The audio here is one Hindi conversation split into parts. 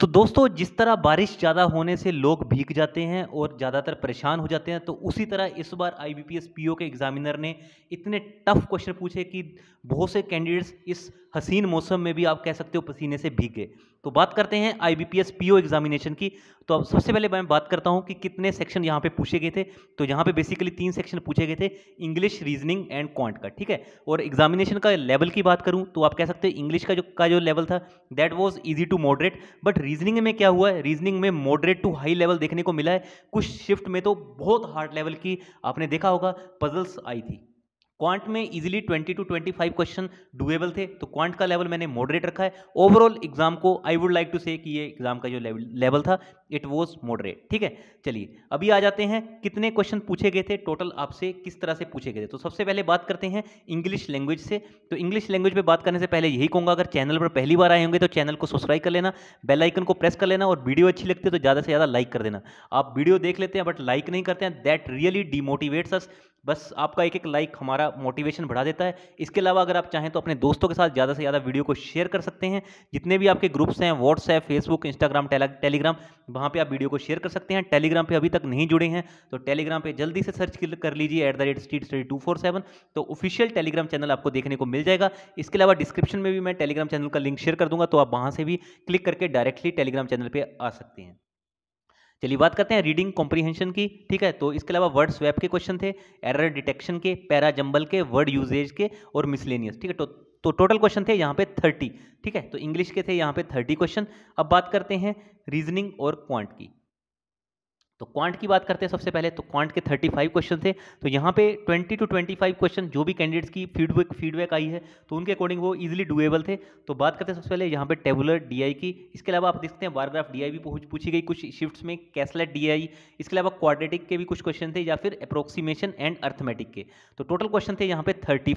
तो दोस्तों जिस तरह बारिश ज़्यादा होने से लोग भीग जाते हैं और ज़्यादातर परेशान हो जाते हैं तो उसी तरह इस बार आई बी के एग्ज़ामिनर ने इतने टफ क्वेश्चन पूछे कि बहुत से कैंडिडेट्स इस हसीन मौसम में भी आप कह सकते हो पसीने से भीगे तो बात करते हैं I B P S P O examination की तो अब सबसे पहले मैं बात करता हूँ कि कितने सेक्शन यहाँ पे पूछे गए थे तो यहाँ पे बेसिकली तीन सेक्शन पूछे गए थे इंग्लिश रीजनिंग एंड क्वांट का ठीक है और एग्जामिनेशन का लेवल की बात करूँ तो आप कह सकते हैं इंग्लिश का जो का जो लेवल था that was easy to moderate but reasoning में क्या हुआ है रीजनिंग में मॉडरेट टू हाई लेवल देखने को मिला है कुछ शिफ्ट में तो बहुत हार्ड लेवल की आपने देखा होगा पजल्स आई थी क्वांट में इजीली 20 टू 25 क्वेश्चन डुएबल थे तो क्वांट का लेवल मैंने मॉडरेट रखा है ओवरऑल एग्जाम को आई वुड लाइक टू से कि ये एग्जाम का जो लेवल था इट वॉज मॉडरेट ठीक है चलिए अभी आ जाते हैं कितने क्वेश्चन पूछे गए थे टोटल आपसे किस तरह से पूछे गए थे तो सबसे पहले बात करते हैं इंग्लिश लैंग्वेज से तो इंग्लिश लैंग्वेज पे बात करने से पहले यही कहूँगा अगर चैनल पर पहली बार आए होंगे तो चैनल को सब्सक्राइब कर लेना बेल आइकन को प्रेस कर लेना और वीडियो अच्छी लगती है तो ज़्यादा से ज़्यादा लाइक कर देना आप वीडियो देख लेते हैं बट लाइक नहीं करते हैं दैट रियली डिमोटिवेट्स अस बस आपका एक एक लाइक हमारा मोटिवेशन बढ़ा देता है इसके अलावा अगर आप चाहें तो अपने दोस्तों के साथ ज़्यादा से ज़्यादा वीडियो को शेयर कर सकते हैं जितने भी आपके ग्रुप्स हैं व्हाट्सएप फेसबुक इंस्टाग्राम टेलीग्राम वहाँ पे आप वीडियो को शेयर कर सकते हैं टेलीग्राम पे अभी तक नहीं जुड़े हैं तो टेलीग्राम पे जल्दी से सर्च कर लीजिए at the rate street study two four seven तो ऑफिशियल टेलीग्राम चैनल आपको देखने को मिल जाएगा इसके अलावा डिस्क्रिप्शन में भी मैं टेलीग्राम चैनल का लिंक शेयर कर दूंगा तो आप वहाँ से भी क्लिक करके डायरेक्टली टेलीग्राम चैनल पर आ सकते हैं चलिए बात करते हैं रीडिंग कॉम्प्रीहेंशन की ठीक है तो इसके अलावा वर्ड स्वैप के क्वेश्चन थे एरर डिटेक्शन के पैरा जंबल के वर्ड यूजेज के और मिसलेनियस ठीक है तो तो टोटल क्वेश्चन थे यहाँ पे थर्टी ठीक है तो इंग्लिश के थे यहाँ पे थर्टी क्वेश्चन अब बात करते हैं रीजनिंग और क्वांट की तो क्वांट की बात करते हैं सबसे पहले तो क्वांट के 35 क्वेश्चन थे तो यहाँ पे 20 टू 25 क्वेश्चन जो भी कैंडिडेट्स की फीडबैक फीडबैक आई है तो उनके अकॉर्डिंग वो इजीली डुएबल थे तो बात करते हैं सबसे पहले यहाँ पे टेबुलर डीआई की इसके अलावा आप देखते हैं बारग्राफ डीआई भी पूछ पूछी गई कुछ शिफ्ट्स में कैसलेट डी इसके अलावा क्वाड्रेटिक के भी कुछ क्वेश्चन थे या फिर अप्रोक्सीमेशन एंड अर्थमेटिक के तो टोटल क्वेश्चन थे यहाँ पे थर्टी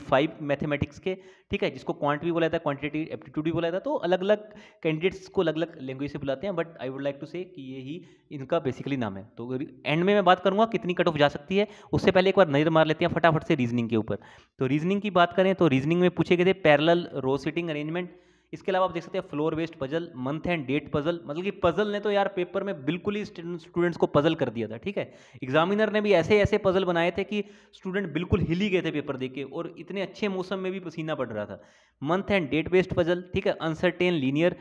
मैथमेटिक्स के ठीक है जिसको क्वांट भी बोला था क्वान्टिटी एप्टीट्यूड भी बोला था तो अलग अलग कैंडिडेट्स को अलग अलग लैंग्वेज से बुलाते हैं but I would like to say कि ये ही इनका बेसिकली नाम है तो एंड में मैं बात करूंगा कितनी कट ऑफ जा सकती है उससे पहले एक बार नज़र मार लेते हैं फटाफट से रीजनिंग के ऊपर तो रीजनिंग की बात करें तो रीजनिंग में पूछे गए थे पैरल रो सिटिंग अरेंजमेंट इसके अलावा आप देख सकते हैं floor based puzzle month and date puzzle मतलब कि पजल ने तो यार पेपर में बिल्कुल ही स्टूडेंट्स को पजल कर दिया था ठीक है एग्जामिनर ने भी ऐसे ऐसे पजल बनाए थे कि स्टूडेंट बिल्कुल हिल ही गए थे पेपर देख के और इतने अच्छे मौसम में भी पसीना पड़ रहा था month and date based puzzle ठीक है uncertain linear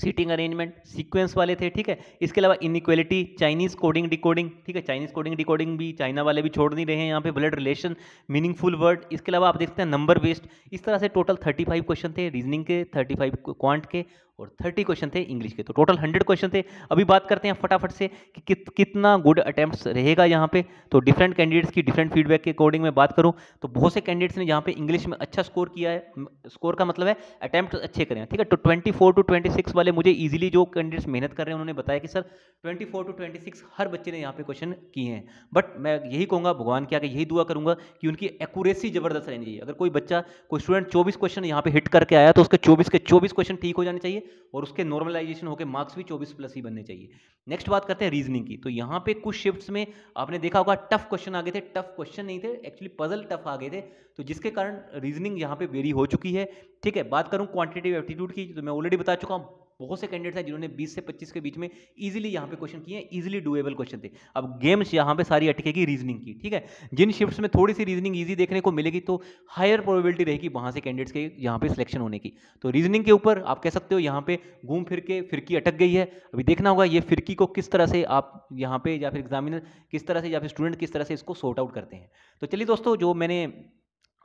seating arrangement sequence वाले थे ठीक है इसके अलावा इनिक्वलिटी चाइनीज़ कोडिंग डिकोडिंग ठीक है चाइनीज़ कोडिंग डिकोडिंग भी चाइना वाले भी छोड़ नहीं रहे हैं यहाँ पे ब्लड रिलेशन मीनिंगफुल वर्ड इसके अलावा आप देखते हैं नंबर बेस्ड इस तरह से टोटल 35 क्वेश्चन थे रीजनिंग के 35 क्वांट के और थर्टी क्वेश्चन थे इंग्लिश के तो टोटल हंड्रेड क्वेश्चन थे अभी बात करते हैं फटाफट से कि कित, कितना गुड अटैम्प्ट रहेगा यहाँ पे तो डिफरेंट कैंडिडेट्स की डिफरेंट फीडबैक के अकॉर्डिंग में बात करूँ तो बहुत से कैंडिडेट्स ने यहाँ पे इंग्लिश में अच्छा स्कोर किया है स्कोर का मतलब है अटैम्प्ट अच्छे करें ठीक है तो twenty four to twenty six वाले मुझे ईजिली जो कैंडिडेट्स मेहनत कर रहे हैं उन्होंने बताया कि sir twenty four to twenty six हर बच्चे ने यहाँ पे क्वेश्चन किए हैं बट मैं यही कहूँगा भगवान के आगे यही दुआ करूँगा कि उनकी एकूरेसी जबरदस्त रहनी चाहिए अगर कोई बच्चा कोई स्टूडेंट चौबीस क्वेश्चन यहाँ पे हिट करके आया तो उसके चौबीस के चौबीस क्वेश्चन ठीक हो जाने चाहिए और उसके नॉर्मलाइजेशन होकर मार्क्स भी चौबीस प्लस ही बनने चाहिए नेक्स्ट बात करते हैं रीजनिंग की तो यहाँ पे कुछ शिफ्ट्स में आपने देखा होगा टफ क्वेश्चन आ गए थे टफ क्वेश्चन नहीं थे एक्चुअली पजल टफ आ गए थे तो जिसके कारण रीजनिंग यहाँ पे वेरी हो चुकी है ठीक है बात करूँ क्वांटिटेटिव एप्टीट्यूड की तो मैं ऑलरेडी बता चुका हूँ बहुत से कैंडिडेट्स हैं जिन्होंने 20 से 25 के बीच में इजीली यहाँ पे क्वेश्चन किए हैं इजीली डुएबल क्वेश्चन थे अब गेम्स यहाँ पे सारी अटकेगी रीजनिंग की ठीक है जिन शिफ्ट्स में थोड़ी सी रीजनिंग ईजी देखने को मिलेगी तो हायर प्रोबेबिलिटी रहेगी वहाँ से कैंडिडेट्स के यहाँ पर सिलेक्शन होने की तो रीजनिंग के ऊपर आप कह सकते हो यहाँ पे घूम फिर के फिरकी अटक गई है अभी देखना होगा ये फिरकी को किस तरह से आप यहाँ पे या फिर एग्जामिनर किस तरह से या फिर स्टूडेंट किस तरह से इसको सॉर्ट आउट करते हैं तो चलिए दोस्तों जो मैंने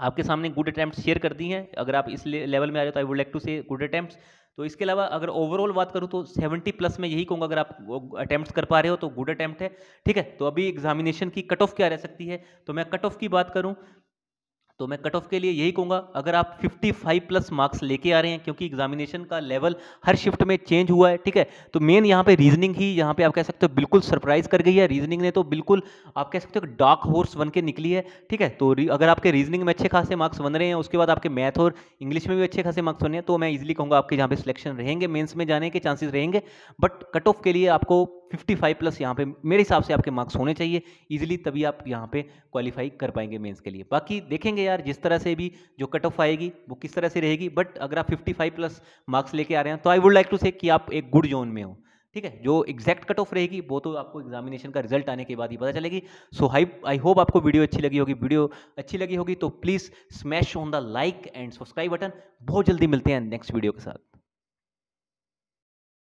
आपके सामने गुड अटैम्प्ट शेयर कर दी हैं अगर आप इस लेवल में आ रहे हो तो I would like to say good attempt तो इसके अलावा अगर ओवरऑल बात करूँ तो 70 प्लस में यही कहूँगा अगर आप अटैम्प्ट कर पा रहे हो तो गुड अटैम्प्ट है ठीक है तो अभी एग्जामिनेशन की कट ऑफ क्या रह सकती है तो मैं कट ऑफ की बात करूँ तो मैं कट ऑफ के लिए यही कहूँगा अगर आप 55 प्लस मार्क्स लेके आ रहे हैं क्योंकि एग्जामिनेशन का लेवल हर शिफ्ट में चेंज हुआ है ठीक है तो मेन यहाँ पे रीजनिंग ही यहाँ पे आप कह सकते हो बिल्कुल सरप्राइज कर गई है रीजनिंग ने तो बिल्कुल आप कह सकते हो डार्क हॉर्स बन के निकली है ठीक है तो अगर आपके रीजनिंग में अच्छे खासे मार्क्स बन रहे हैं उसके बाद आपके मैथ और इंग्लिश में भी अच्छे खासे मार्क्स बने हैं तो मैं इजिली कहूँगा आपके यहाँ पे सिलेक्शन रहेंगे मेन्स में जाने के चांसेस रहेंगे बट कट ऑफ के लिए आपको 55 प्लस यहाँ पे मेरे हिसाब से आपके मार्क्स होने चाहिए इजीली तभी आप यहाँ पे क्वालिफाई कर पाएंगे मेंस के लिए बाकी देखेंगे यार जिस तरह से भी जो कट ऑफ आएगी वो किस तरह से रहेगी बट अगर आप 55 प्लस मार्क्स लेके आ रहे हैं तो I would like to say कि आप एक गुड जोन में हो ठीक है जो एग्जैक्ट कट ऑफ रहेगी वो तो आपको एग्जामिनेशन का रिजल्ट आने के बाद ही पता चलेगी सो हाई आई होप आपको वीडियो अच्छी लगी होगी वीडियो अच्छी लगी होगी तो please smash on the like and subscribe button बहुत जल्दी मिलते हैं नेक्स्ट वीडियो के साथ